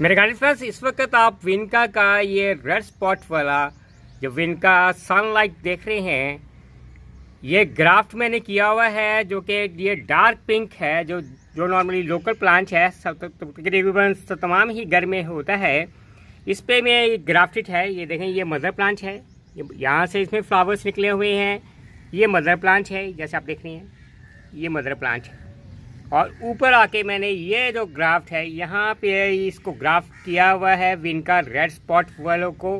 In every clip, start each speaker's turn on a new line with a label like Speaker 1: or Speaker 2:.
Speaker 1: मेरे गाड़ी फ्रेंड्स इस वक्त आप विनका का ये रेड स्पॉट वाला जो विनका सनलाइट देख रहे हैं ये ग्राफ्ट मैंने किया हुआ है जो कि ये डार्क पिंक है जो जो नॉर्मली लोकल प्लांट है सब तो तकरीबन तो, तमाम ही घर में होता है इस पे में ग्राफ्टिड है ये देखें ये मदर प्लांट है यहाँ से इसमें फ्लावर्स निकले हुए हैं ये मदर प्लांट है जैसे आप देख रहे हैं ये मदर प्लांट है और ऊपर आके मैंने ये जो ग्राफ्ट है यहाँ पे इसको ग्राफ्ट किया हुआ है विन का रेड स्पॉट वालों को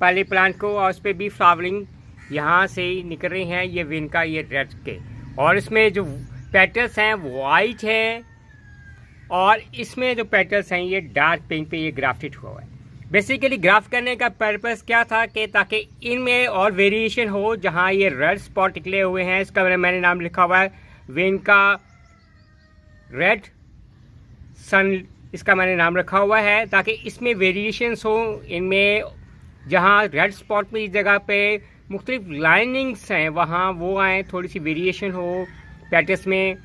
Speaker 1: पहले प्लांट को और उस पर भी फ्लावरिंग यहाँ से ही निकल रही हैं ये विन का ये रेड के और इसमें जो पेटल्स हैं वाइट है और इसमें जो पेटल्स हैं ये डार्क पिंक पे ये ग्राफ्टेड हुआ है बेसिकली ग्राफ्ट करने का पर्पस क्या था कि ताकि इनमें और वेरिएशन हो जहाँ ये रेड स्पॉट निकले हुए हैं इसका मैंने नाम लिखा हुआ है विन का रेड सन इसका मैंने नाम रखा हुआ है ताकि इसमें वेरिएशंस हो इनमें जहाँ रेड स्पॉट में इस जगह पे मुख्तलिफ लाइनिंग्स हैं वहाँ वो आए थोड़ी सी वेरिएशन हो पैटर्स में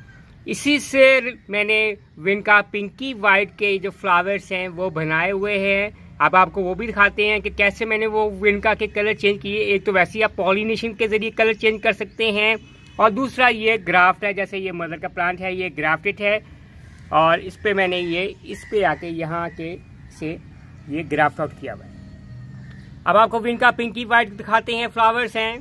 Speaker 1: इसी से मैंने विन का पिंकी वाइट के जो फ्लावर्स हैं वो बनाए हुए हैं अब आपको वो भी दिखाते हैं कि कैसे मैंने वो विनका के कलर चेंज किए एक तो वैसे ही आप पॉलिनेशन के ज़रिए कलर चेंज कर सकते हैं और दूसरा ये ग्राफ्ट है जैसे ये मदर का प्लांट है ये ग्राफ्टेड है और इस पर मैंने ये इस पर आके यहाँ के से ये ग्राफ्ट आउट किया हुआ है अब आपको इनका पिंकी वाइट दिखाते हैं फ्लावर्स हैं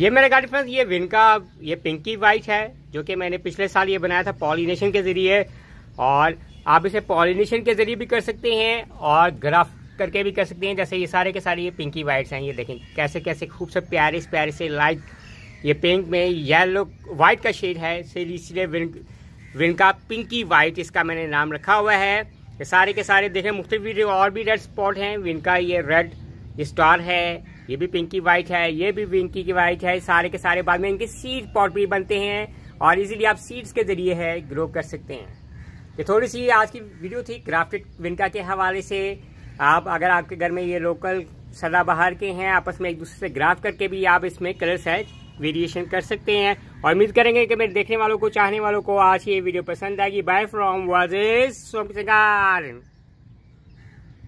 Speaker 1: ये मेरे गार्डन फ्रेंड्स ये विन का ये पिंकी वाइट है जो कि मैंने पिछले साल ये बनाया था पॉलिनेशन के जरिए और आप इसे पॉलिनेशन के जरिए भी कर सकते हैं और ग्राफ करके भी कर सकते हैं जैसे ये सारे के सारे ये पिंकी वाइट्स हैं ये देखें कैसे कैसे खूब से प्यारे से प्यारे से लाइट ये पिंक में येलो वाइट का शेड है इसलिए विन का पिंकी वाइट इसका मैंने नाम रखा हुआ है ये सारे के सारे देखें मुख्तलिफ और भी रेड स्पॉट हैं विन का ये रेड स्टार है ये भी पिंकी वाइट है ये भी पिंकी की वाइट है सारे के सारे बाद में इनके सीड पॉट भी बनते हैं और इजीली आप सीड्स के जरिए है ग्रो कर सकते हैं ये थोड़ी सी आज की वीडियो थी क्राफ्टेड विनका के हवाले से आप अगर आपके घर में ये लोकल सदाबहार के हैं आपस में एक दूसरे से ग्राफ करके भी आप इसमें कलर साइज वेरिएशन कर सकते हैं और उम्मीद करेंगे कि मेरे देखने वालों को चाहने वालों को आज ये वीडियो पसंद आएगी बाय फ्रॉम वाजेश सोम